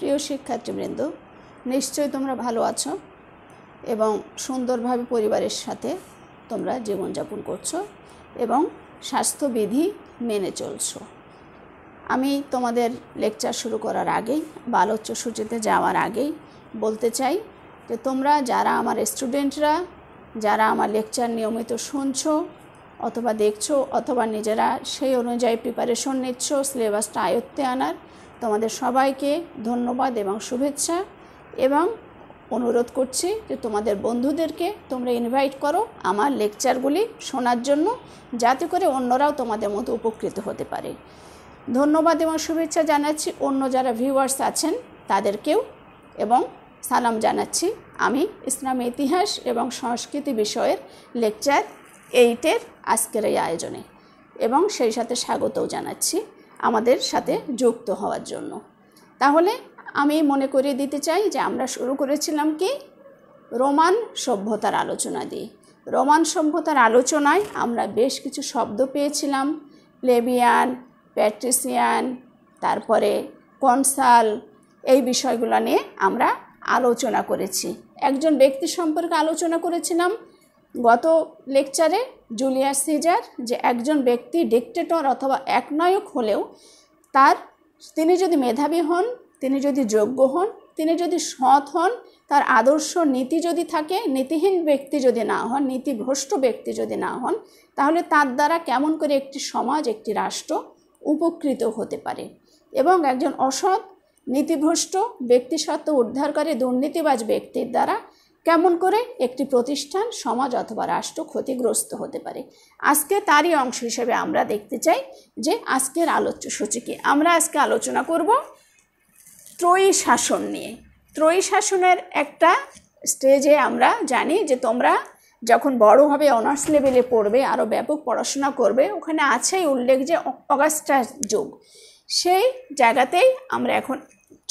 প্রিয় শিক্ষার্থীবৃন্দ নিশ্চয়ই তোমরা ভালো আছো এবং সুন্দরভাবে পরিবারের সাথে তোমরা জীবনযাপন করছো এবং স্বাস্থ্যবিধি মেনে চলছো আমি তোমাদের লেকচার শুরু করার আগেই বা আলোচ্য সূচিতে যাওয়ার আগেই বলতে চাই যে তোমরা যারা আমার স্টুডেন্টরা যারা আমার লেকচার নিয়মিত শুনছো অথবা দেখছো অথবা নিজেরা সেই অনুযায়ী প্রিপারেশন নিচ্ছ সিলেবাসটা আয়ত্তে আনার তোমাদের সবাইকে ধন্যবাদ এবং শুভেচ্ছা এবং অনুরোধ করছি যে তোমাদের বন্ধুদেরকে তোমরা ইনভাইট করো আমার লেকচারগুলি শোনার জন্য যাতে করে অন্যরাও তোমাদের মতো উপকৃত হতে পারে ধন্যবাদ এবং শুভেচ্ছা জানাচ্ছি অন্য যারা ভিউয়ার্স আছেন তাদেরকেও এবং সালাম জানাচ্ছি আমি ইসলাম ইতিহাস এবং সংস্কৃতি বিষয়ের লেকচার এইটের আজকের এই আয়োজনে এবং সেই সাথে স্বাগতও জানাচ্ছি আমাদের সাথে যুক্ত হওয়ার জন্য তাহলে আমি মনে করিয়ে দিতে চাই যে আমরা শুরু করেছিলাম কি রোমান সভ্যতার আলোচনা দিয়ে রোমান সভ্যতার আলোচনায় আমরা বেশ কিছু শব্দ পেয়েছিলাম প্লেবিয়ান প্যাট্রিসিয়ান তারপরে কনসাল এই বিষয়গুলো নিয়ে আমরা আলোচনা করেছি একজন ব্যক্তি সম্পর্কে আলোচনা করেছিলাম গত লেকচারে জুলিয়াস সিজার যে একজন ব্যক্তি ডিকটেটর অথবা একনায়ক হলেও তার তিনি যদি মেধাবী হন তিনি যদি যোগ্য হন তিনি যদি সৎ হন তার আদর্শ নীতি যদি থাকে নীতিহীন ব্যক্তি যদি না হন নীতিভ্রষ্ট ব্যক্তি যদি না হন তাহলে তার দ্বারা কেমন করে একটি সমাজ একটি রাষ্ট্র উপকৃত হতে পারে এবং একজন অসৎ নীতিভ্রষ্ট ব্যক্তি উদ্ধার করে দুর্নীতিবাজ ব্যক্তির দ্বারা কেমন করে একটি প্রতিষ্ঠান সমাজ অথবা রাষ্ট্র ক্ষতিগ্রস্ত হতে পারে আজকে তারই অংশ হিসেবে আমরা দেখতে চাই যে আজকের আলোচ্য সূচিকে আমরা আজকে আলোচনা করব ত্রয়ী শাসন নিয়ে ত্রয়ী শাসনের একটা স্টেজে আমরা জানি যে তোমরা যখন বড় হবে অনার্স লেভেলে পড়বে আরও ব্যাপক পড়াশোনা করবে ওখানে আছেই উল্লেখ যে অগাস্টার যুগ সেই জায়গাতেই আমরা এখন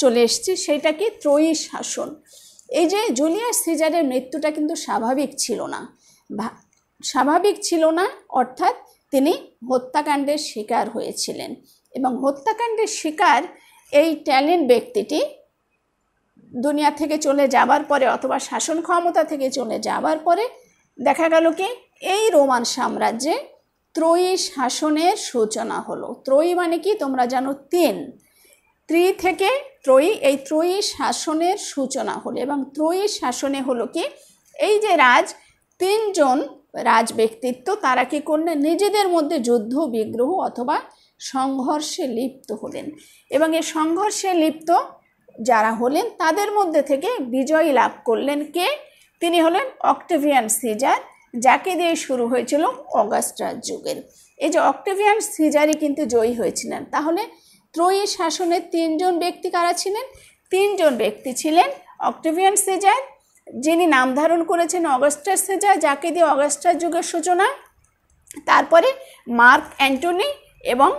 চলে এসেছি সেইটা কি ত্রয়ী শাসন এই যে জুলিয়াস সিজারের মৃত্যুটা কিন্তু স্বাভাবিক ছিল না স্বাভাবিক ছিল না অর্থাৎ তিনি হত্যাকাণ্ডের শিকার হয়েছিলেন এবং হত্যাকাণ্ডের শিকার এই ট্যালেন্ট ব্যক্তিটি দুনিয়া থেকে চলে যাবার পরে অথবা শাসন ক্ষমতা থেকে চলে যাবার পরে দেখা গেল কি এই রোমান সাম্রাজ্যে ত্রয়ী শাসনের সূচনা হলো ত্রয়ী মানে কি তোমরা জানো তিন ত্রি থেকে ত্রয়ী এই ত্রয়ী শাসনের সূচনা হলো এবং ত্রয়ী শাসনে হলো কি এই যে রাজ তিনজন রাজ ব্যক্তিত্ব তারা কি করলেন নিজেদের মধ্যে যুদ্ধ বিগ্রহ অথবা সংঘর্ষে লিপ্ত হলেন এবং এই সংঘর্ষে লিপ্ত যারা হলেন তাদের মধ্যে থেকে বিজয় লাভ করলেন কে তিনি হলেন অক্টেভিয়ান সিজার যাকে দিয়ে শুরু হয়েছিল অগাস্টার যুগের এই যে অক্টেভিয়ান সিজারই কিন্তু জয়ী হয়েছিলেন তাহলে ত্রয়ী শাসনের তিনজন ব্যক্তি কারা ছিলেন তিনজন ব্যক্তি ছিলেন অক্টিভিয়ান সেজার যিনি নাম ধারণ করেছেন অগস্টার সেজার যাকে দিয়ে অগাস্টার যুগের সূচনা তারপরে মার্ক অ্যান্টনি এবং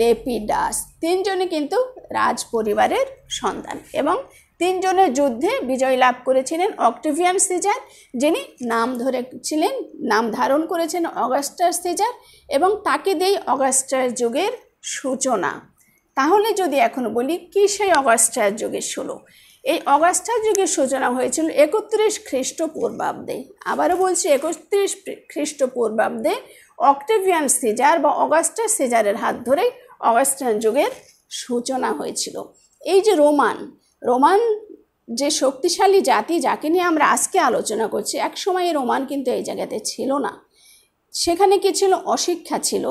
লেপিডাস তিনজনই কিন্তু রাজ পরিবারের সন্তান এবং তিনজনের যুদ্ধে বিজয় লাভ করেছিলেন অক্টিভিয়ান সিজার যিনি নাম ধরেছিলেন নাম ধারণ করেছেন অগাস্টার সিজার এবং তাকে দিয়েই অগাস্টার যুগের সূচনা তাহলে যদি এখন বলি কি সেই অগাস্টার যুগের ষোলো এই অগাস্টার যুগের সূচনা হয়েছিল একত্রিশ খ্রিস্টপূর্বাব্দে আবারও বলছি একত্রিশ খ্রিস্টপূর্বাব্দে অক্টেভিয়ান সিজার বা অগাস্টার সিজারের হাত ধরেই অগাস্টার যুগের সূচনা হয়েছিল এই যে রোমান রোমান যে শক্তিশালী জাতি যাকে নিয়ে আমরা আজকে আলোচনা করছি একসময় রোমান কিন্তু এই জায়গাতে ছিল না সেখানে কি ছিল অশিক্ষা ছিল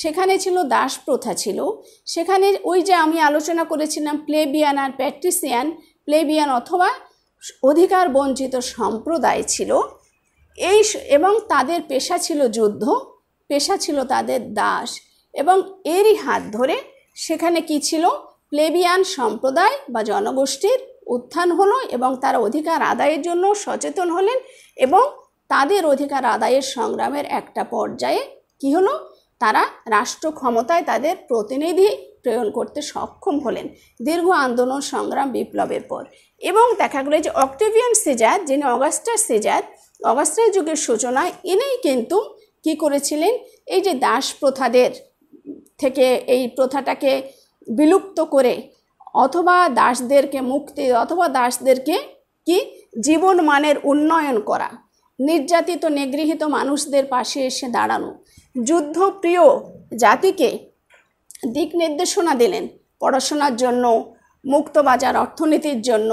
সেখানে ছিল দাস প্রথা ছিল সেখানে ওই যে আমি আলোচনা করেছিলাম প্লেবিয়ান আর প্যাট্রিসিয়ান প্লেবিয়ান অথবা অধিকার বঞ্চিত সম্প্রদায় ছিল এই এবং তাদের পেশা ছিল যুদ্ধ পেশা ছিল তাদের দাস এবং এরই হাত ধরে সেখানে কি ছিল প্লেবিয়ান সম্প্রদায় বা জনগোষ্ঠীর উত্থান হলো এবং তারা অধিকার আদায়ের জন্য সচেতন হলেন এবং তাদের অধিকার আদায়ের সংগ্রামের একটা পর্যায়ে কি হলো তারা রাষ্ট্র ক্ষমতায় তাদের প্রতিনিধি প্রেরণ করতে সক্ষম হলেন দীর্ঘ আন্দোলন সংগ্রাম বিপ্লবের পর এবং দেখা গেল যে অক্টেভিয়ান সেজার যিনি অগাস্টার সেজার অগাস্টার যুগের সূচনা ইনিই কিন্তু কি করেছিলেন এই যে দাস প্রথাদের থেকে এই প্রথাটাকে বিলুপ্ত করে অথবা দাসদেরকে মুক্তি অথবা দাসদেরকে কি জীবন মানের উন্নয়ন করা নির্যাতিত নিগৃহীত মানুষদের পাশে এসে দাঁড়ানো যুদ্ধপ্রিয় জাতিকে দিক নির্দেশনা দিলেন পড়াশোনার জন্য মুক্তবাজার অর্থনীতির জন্য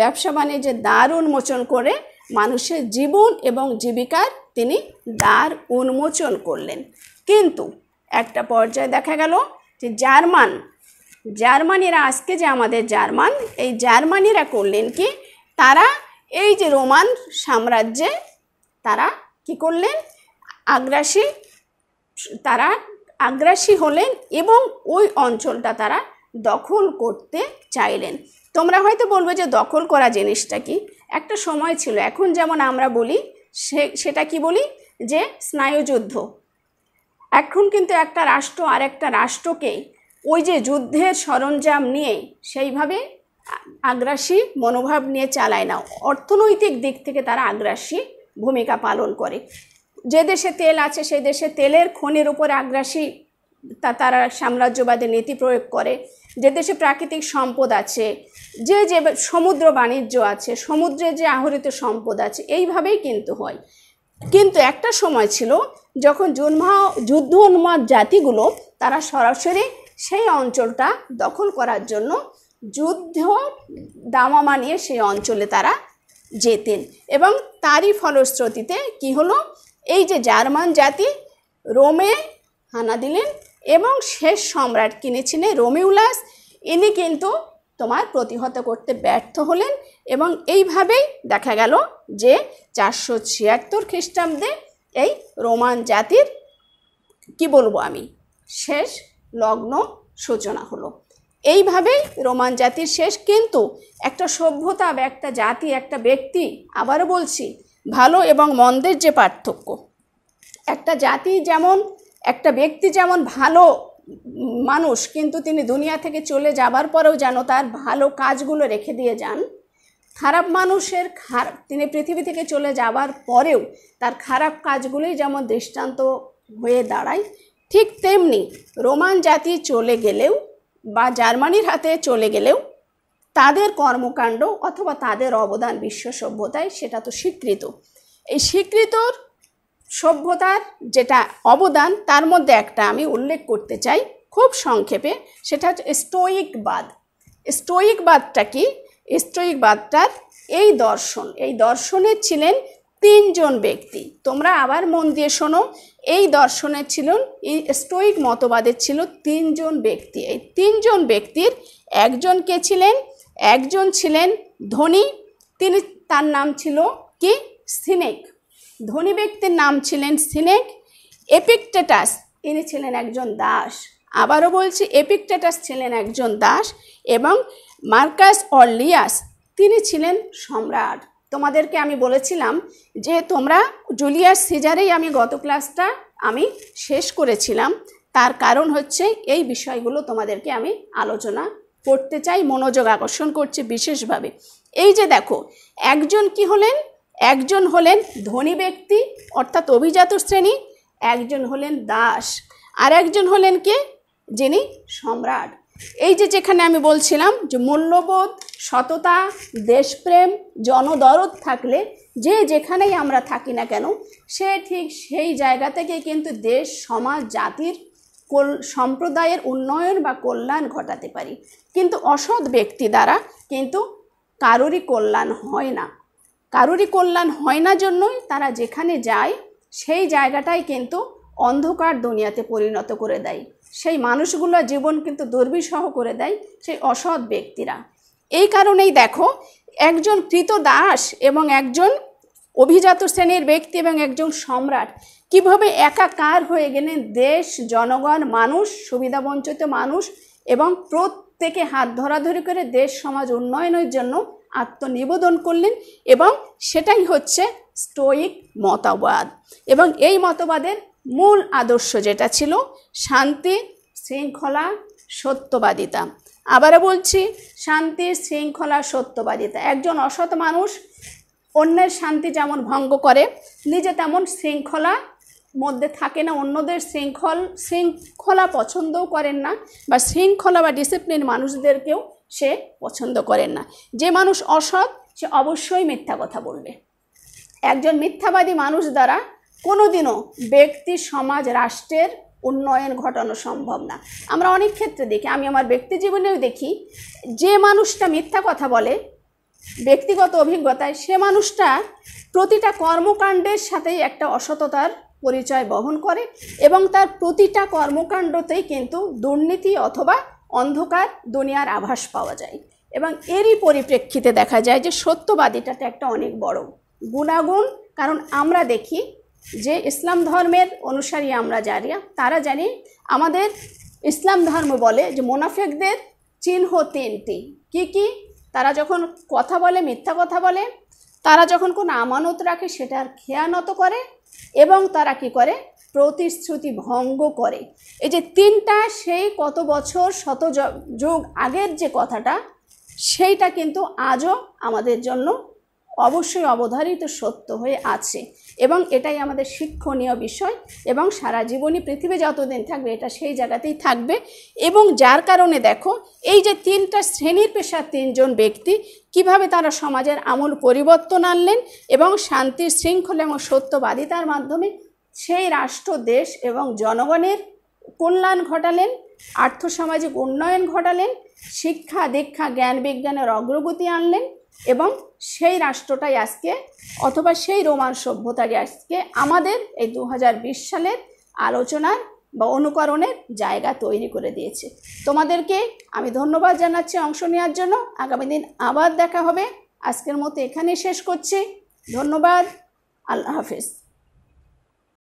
ব্যবসা বাণিজ্যে দ্বার উন্মোচন করে মানুষের জীবন এবং জীবিকার তিনি দ্বার উন্মোচন করলেন কিন্তু একটা পর্যায়ে দেখা গেল যে জার্মান জার্মানিরা আজকে যে আমাদের জার্মান এই জার্মানিরা করলেন কি তারা এই যে রোমান সাম্রাজ্যে তারা কি করলেন আগ্রাসী তারা আগ্রাসী হলেন এবং ওই অঞ্চলটা তারা দখল করতে চাইলেন তোমরা হয়তো বলবে যে দখল করা জিনিসটা কি একটা সময় ছিল এখন যেমন আমরা বলি সে সেটা কি বলি যে স্নায়ুযুদ্ধ এখন কিন্তু একটা রাষ্ট্র আর একটা রাষ্ট্রকে ওই যে যুদ্ধের সরঞ্জাম নিয়ে সেইভাবে আগ্রাসী মনোভাব নিয়ে চালায় না অর্থনৈতিক দিক থেকে তারা আগ্রাসী ভূমিকা পালন করে যে দেশে তেল আছে সেই দেশে তেলের খনির উপর আগ্রাসী তা তারা সাম্রাজ্যবাদের নীতি প্রয়োগ করে যে দেশে প্রাকৃতিক সম্পদ আছে যে যে সমুদ্র বাণিজ্য আছে সমুদ্রে যে আহরিত সম্পদ আছে এইভাবেই কিন্তু হয় কিন্তু একটা সময় ছিল যখন জুন্মা যুদ্ধ উন্মাদ জাতিগুলো তারা সরাসরি সেই অঞ্চলটা দখল করার জন্য যুদ্ধ দামামা নিয়ে সেই অঞ্চলে তারা যেতেন এবং তারই ফলশ্রুতিতে কি হলো এই যে জার্মান জাতি রোমে হানা দিলেন এবং শেষ সম্রাট কিনেছিলেন রোমিউলাস ইনি কিন্তু তোমার প্রতিহত করতে ব্যর্থ হলেন এবং এইভাবেই দেখা গেল যে চারশো ছিয়াত্তর খ্রিস্টাব্দে এই রোমান জাতির কি বলবো আমি শেষ লগ্ন সূচনা হলো এইভাবেই রোমান জাতির শেষ কিন্তু একটা সভ্যতা বা একটা জাতি একটা ব্যক্তি আবারও বলছি ভালো এবং মন্দের যে পার্থক্য একটা জাতি যেমন একটা ব্যক্তি যেমন ভালো মানুষ কিন্তু তিনি দুনিয়া থেকে চলে যাবার পরেও যেন তার ভালো কাজগুলো রেখে দিয়ে যান খারাপ মানুষের খারাপ তিনি পৃথিবী থেকে চলে যাবার পরেও তার খারাপ কাজগুলোই যেমন দৃষ্টান্ত হয়ে দাঁড়ায় ঠিক তেমনি রোমান জাতি চলে গেলেও বা জার্মানির হাতে চলে গেলেও তাদের কর্মকাণ্ড অথবা তাদের অবদান বিশ্ব সভ্যতায় সেটা তো স্বীকৃত এই স্বীকৃতর সভ্যতার যেটা অবদান তার মধ্যে একটা আমি উল্লেখ করতে চাই খুব সংক্ষেপে সেটা হচ্ছে স্টোয়িকবাদ স্টোয়িকবাদটা কি স্টোয়িকবাদটার এই দর্শন এই দর্শনে ছিলেন তিনজন ব্যক্তি তোমরা আবার মন দিয়ে শোনো এই দর্শনে ছিলেন এই স্টোয়িক মতবাদের ছিল তিনজন ব্যক্তি এই তিনজন ব্যক্তির একজন কে ছিলেন একজন ছিলেন ধনী তিনি তার নাম ছিল কি সিনেক ধনী ব্যক্তির নাম ছিলেন সিনেক এপিকটেটাস তিনি ছিলেন একজন দাস আবারও বলছি এপিকটেটাস ছিলেন একজন দাস এবং মার্কাস অরলিয়াস তিনি ছিলেন সম্রাট তোমাদেরকে আমি বলেছিলাম যে তোমরা জুলিয়াস সিজারেই আমি গত ক্লাসটা আমি শেষ করেছিলাম তার কারণ হচ্ছে এই বিষয়গুলো তোমাদেরকে আমি আলোচনা পড়তে চাই মনোযোগ আকর্ষণ করছে বিশেষভাবে এই যে দেখো একজন কি হলেন একজন হলেন ধনী ব্যক্তি অর্থাৎ অভিজাত শ্রেণী একজন হলেন দাস আর একজন হলেন কে যিনি সম্রাট এই যে যেখানে আমি বলছিলাম যে মূল্যবোধ সততা দেশপ্রেম জনদরদ থাকলে যে যেখানেই আমরা থাকি না কেন সে ঠিক সেই জায়গা থেকে কিন্তু দেশ সমাজ জাতির সম্প্রদায়ের উন্নয়ন বা কল্যাণ ঘটাতে পারি কিন্তু অসৎ ব্যক্তি দ্বারা কিন্তু কারোরই কল্যাণ হয় না কারোরই কল্যাণ হয় না জন্যই তারা যেখানে যায় সেই জায়গাটাই কিন্তু অন্ধকার দুনিয়াতে পরিণত করে দেয় সেই মানুষগুলোর জীবন কিন্তু দুর্বিষহ করে দেয় সেই অসৎ ব্যক্তিরা এই কারণেই দেখো একজন কৃত দাস এবং একজন অভিজাত শ্রেণীর ব্যক্তি এবং একজন সম্রাট কিভাবে একাকার হয়ে গেলেন দেশ জনগণ মানুষ সুবিধাবঞ্চিত মানুষ এবং প্রত্যেকে হাত ধরাধরি করে দেশ সমাজ উন্নয়নের জন্য আত্মনিবেদন করলেন এবং সেটাই হচ্ছে স্টোয়িক মতবাদ এবং এই মতবাদের মূল আদর্শ যেটা ছিল শান্তি শৃঙ্খলা সত্যবাদিতা আবারও বলছি শান্তি শৃঙ্খলা সত্যবাদিতা একজন অসৎ মানুষ অন্যের শান্তি যেমন ভঙ্গ করে নিজে তেমন শৃঙ্খলা মধ্যে থাকে না অন্যদের শৃঙ্খল শৃঙ্খলা পছন্দও করেন না বা শৃঙ্খলা বা ডিসিপ্লিন মানুষদেরকেও সে পছন্দ করেন না যে মানুষ অসৎ সে অবশ্যই মিথ্যা কথা বলবে একজন মিথ্যাবাদী মানুষ দ্বারা কোনোদিনও ব্যক্তি সমাজ রাষ্ট্রের উন্নয়ন ঘটানো সম্ভব না আমরা অনেক ক্ষেত্রে দেখি আমি আমার ব্যক্তি জীবনেও দেখি যে মানুষটা মিথ্যা কথা বলে ব্যক্তিগত অভিজ্ঞতায় সে মানুষটা প্রতিটা কর্মকাণ্ডের সাথেই একটা অসততার পরিচয় বহন করে এবং তার প্রতিটা কর্মকাণ্ডতেই কিন্তু দুর্নীতি অথবা অন্ধকার দুনিয়ার আভাস পাওয়া যায় এবং এরই পরিপ্রেক্ষিতে দেখা যায় যে সত্যবাদীটাতে একটা অনেক বড় গুণাগুণ কারণ আমরা দেখি যে ইসলাম ধর্মের অনুসারী আমরা জানি তারা জানি আমাদের ইসলাম ধর্ম বলে যে মোনাফেকদের চিহ্ন তিনটি কি কি তারা যখন কথা বলে মিথ্যা কথা বলে তারা যখন কোনো আমানত রাখে সেটার খেয়ানত করে এবং তারা কি করে প্রতিশ্রুতি ভঙ্গ করে এই যে তিনটা সেই কত বছর শত যুগ আগের যে কথাটা সেইটা কিন্তু আজও আমাদের জন্য অবশ্যই অবধারিত সত্য হয়ে আছে এবং এটাই আমাদের শিক্ষণীয় বিষয় এবং সারা জীবনই পৃথিবী যতদিন থাকবে এটা সেই জায়গাতেই থাকবে এবং যার কারণে দেখো এই যে তিনটা শ্রেণীর পেশার তিনজন ব্যক্তি কিভাবে তারা সমাজের আমূল পরিবর্তন আনলেন এবং শান্তির শৃঙ্খলা এবং সত্যবাদিতার মাধ্যমে সেই রাষ্ট্র দেশ এবং জনগণের কল্যাণ ঘটালেন আর্থসামাজিক উন্নয়ন ঘটালেন শিক্ষা দীক্ষা জ্ঞান বিজ্ঞানের অগ্রগতি আনলেন এবং সেই রাষ্ট্রটাই আজকে অথবা সেই রোমান সভ্যতাকে আজকে আমাদের এই দু সালের আলোচনার বা অনুকরণের জায়গা তৈরি করে দিয়েছে তোমাদেরকে আমি ধন্যবাদ জানাচ্ছি অংশ নেওয়ার জন্য আগামী দিন আবার দেখা হবে আজকের মতো এখানে শেষ করছি ধন্যবাদ আল্লাহ হাফিজ